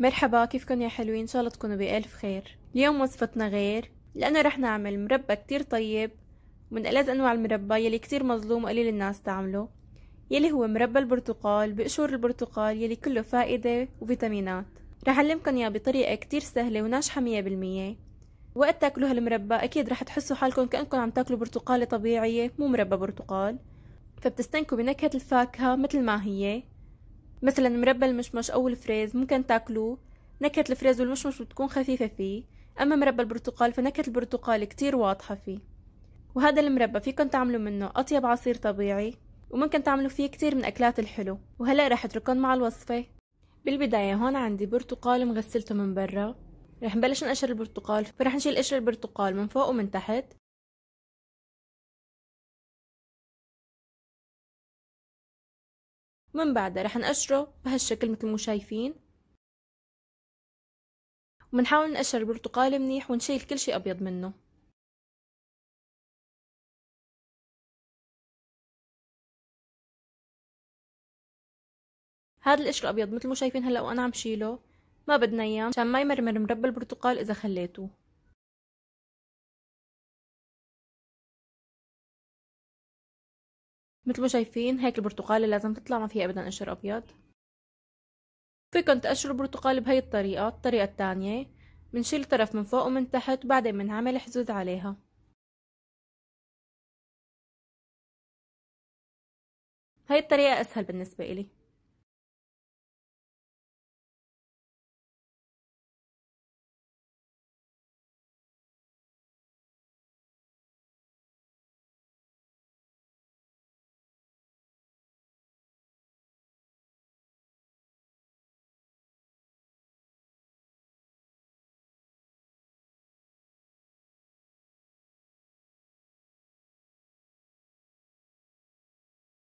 مرحبا كيفكن يا حلوين ان شاء الله تكونوا بألف خير اليوم وصفتنا غير لأنه رح نعمل مربى كتير طيب من ألذ أنواع المربى يلي كتير مظلوم وقليل الناس تعمله يلي هو مربى البرتقال بقشور البرتقال يلي كله فائدة وفيتامينات رح أعلمكن إياه بطريقة كتير سهلة وناجحة مية بالمية وقت تاكلوا هالمربى أكيد رح تحسوا حالكم كأنكم عم تاكلوا برتقالة طبيعية مو مربى برتقال فبتستنكوا بنكهة الفاكهة مثل ما هي مثلا مربى المشمش أو الفريز ممكن تاكلوه نكهة الفريز والمشمش بتكون خفيفة فيه أما مربى البرتقال فنكهة البرتقال كتير واضحة فيه وهذا المربى فيكم تعملوا منه أطيب عصير طبيعي وممكن تعملوا فيه كتير من أكلات الحلو وهلأ رح أترككم مع الوصفة بالبداية هون عندي برتقال مغسلته من برا رح نبلش نقشر البرتقال فرح نشيل قشر البرتقال من فوق ومن تحت ومن بعدها رح نقشره بهالشكل مثل ما شايفين ومنحاول نقشر البرتقال منيح ونشيل كل شي أبيض منه هذا القشر الأبيض مثل ما شايفين هلأ وأنا عم شيله ما بدنا إياه مشان ما يمرمر مربى البرتقال إذا خليته مثل ما شايفين هيك البرتقالة لازم تطلع ما فيها أبدا قشر أبيض فيكم تقشروا البرتقال بهي الطريقة الطريقة التانية بنشيل طرف من فوق ومن تحت وبعدين بنعمل حزوز عليها هاي الطريقة أسهل بالنسبة إلي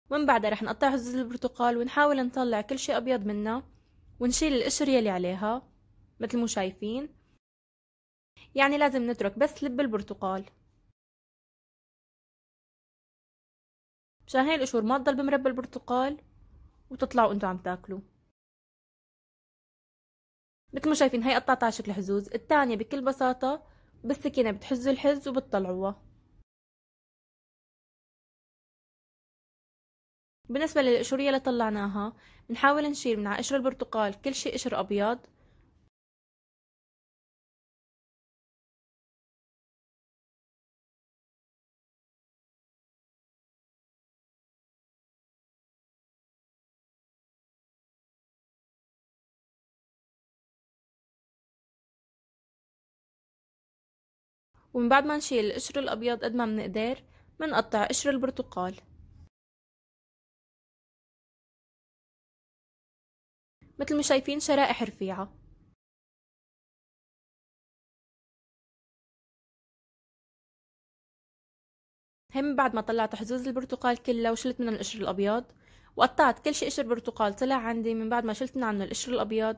ومن بعدها رح نقطع حزز البرتقال ونحاول نطلع كل شي أبيض منها ونشيل القشر يلي عليها مثل مو شايفين يعني لازم نترك بس لب البرتقال مشان هي القشور ما تضل بمربى البرتقال وتطلعوا انتو عم تاكلوا مثل ما شايفين هي قطعتها على شكل حزوز التانية بكل بساطة بالسكينة بتحزوا الحز وبتطلعوها بالنسبة للقشورية اللي طلعناها بنحاول نشيل من على قشر البرتقال كل شيء قشر أبيض ومن بعد ما نشيل القشر الأبيض قد ما بنقدر بنقطع قشر البرتقال مثل ما شايفين شرائح رفيعة هم بعد ما طلعت حزوز البرتقال كلها وشلت منه القشر الأبيض وقطعت كل شيء قشر برتقال طلع عندي من بعد ما شلت من عنه القشر الأبيض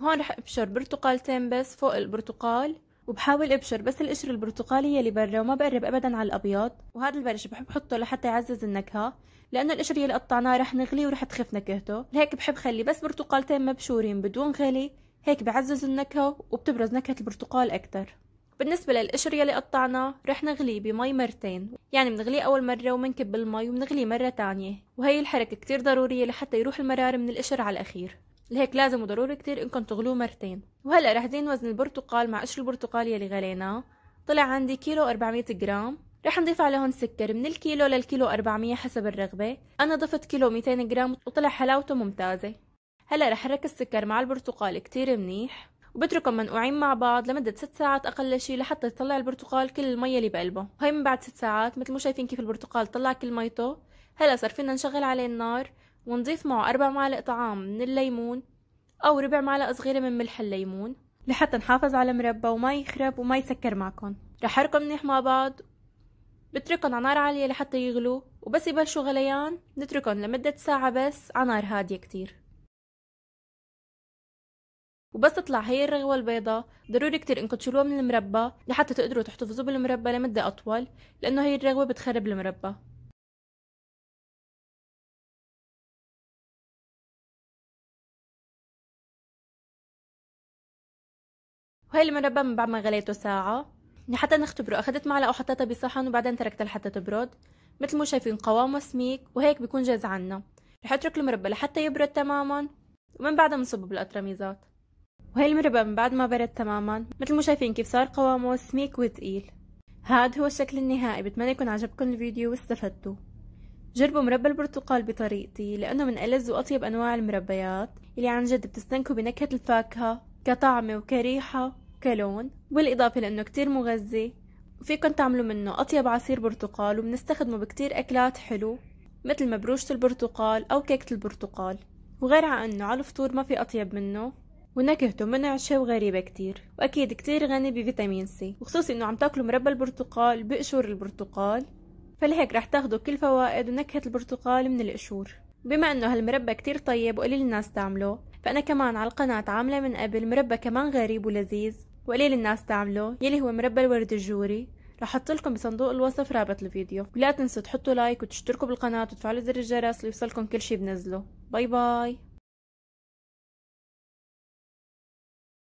هون رح أبشر برتقالتين بس فوق البرتقال وبحاول ابشر بس القشر البرتقالي يلي برا وما بقرب ابدا على الابيض وهذا البرش بحب احطه لحتى يعزز النكهه لانه القشر يلي قطعناه رح نغليه ورح تخف نكهته لهيك بحب خلي بس برتقالتين مبشورين بدون غلي هيك بعزز النكهه وبتبرز نكهه البرتقال اكثر بالنسبة للقشر يلي قطعناه رح نغليه بمي مرتين يعني بنغليه أول مرة ومنكب بالمي وبنغليه مرة تانية وهي الحركة كتير ضرورية لحتى يروح المرار من القشر على الأخير لهيك لازم وضروري كتير انكم تغلوه مرتين وهلا رح زين وزن البرتقال مع قشر البرتقال يلي غليناه طلع عندي كيلو 400 جرام رح نضيف عليهم سكر من الكيلو للكيلو 400 حسب الرغبة أنا ضفت كيلو 200 جرام وطلع حلاوته ممتازة هلا رح حرك السكر مع البرتقال كتير منيح وبتركهم منقوعين مع بعض لمدة 6 ساعات أقل شي لحتى يطلع البرتقال كل المية اللي بقلبه وهي من بعد 6 ساعات مثل ما شايفين كيف البرتقال طلع كل ميته هلا صار فينا نشغل عليه النار ونضيف معه أربع معلق طعام من الليمون أو ربع معلقة صغيرة من ملح الليمون لحتى نحافظ على المربى وما يخرب وما يسكر معكم رح أحركم منيح مع بعض بتركهم على نار عالية لحتى يغلوا وبس يبلشوا غليان نتركهم لمدة ساعة بس على نار هادية كتير وبس تطلع هي الرغوة البيضاء ضروري كتير انكم تشيلوها من المربى لحتى تقدروا تحتفظوا بالمربى لمدة أطول لأنه هي الرغوة بتخرب المربى وهي المربى من بعد ما غليته ساعة يعني حتى نختبره أخذت معلقة وحطيتها بصحن وبعدين تركتها لحتى تبرد مثل ما شايفين قوامه سميك وهيك بيكون جاهز عنا رح اترك المربى لحتى يبرد تماما ومن بعدها بنصبه بالقطرميزات وهي المربى من بعد ما برد تماما مثل ما شايفين كيف صار قوامه سميك وتقيل هاد هو الشكل النهائي بتمنى يكون عجبكم الفيديو واستفدتوا جربوا مربى البرتقال بطريقتي لأنه من ألذ وأطيب أنواع المربيات اللي عن جد بتستنكوا بنكهة الفاكهة كطعمة وكريحة كلون بالاضافه لانه كتير مغذي فيكن تعملوا منه اطيب عصير برتقال وبنستخدمه بكتير اكلات حلو مثل مبروشة البرتقال او كيكة البرتقال وغير عن انه على الفطور ما في اطيب منه ونكهته منعشة وغريبة كتير وأكيد كتير غني بفيتامين سي وخصوصي إنه عم تاكلوا مربى البرتقال بقشور البرتقال فلهيك رح تاخدوا كل فوائد ونكهة البرتقال من القشور بما إنه هالمربى كتير طيب وقليل الناس تعمله فأنا كمان على القناة عاملة من قبل مربى كمان غريب ولذيذ وقليل الناس تعمله يلي هو مربى الورد الجوري رح احط لكم بصندوق الوصف رابط الفيديو ولا تنسوا تحطوا لايك وتشتركوا بالقناه وتفعلوا زر الجرس ليوصلكم كل شي بنزله باي باي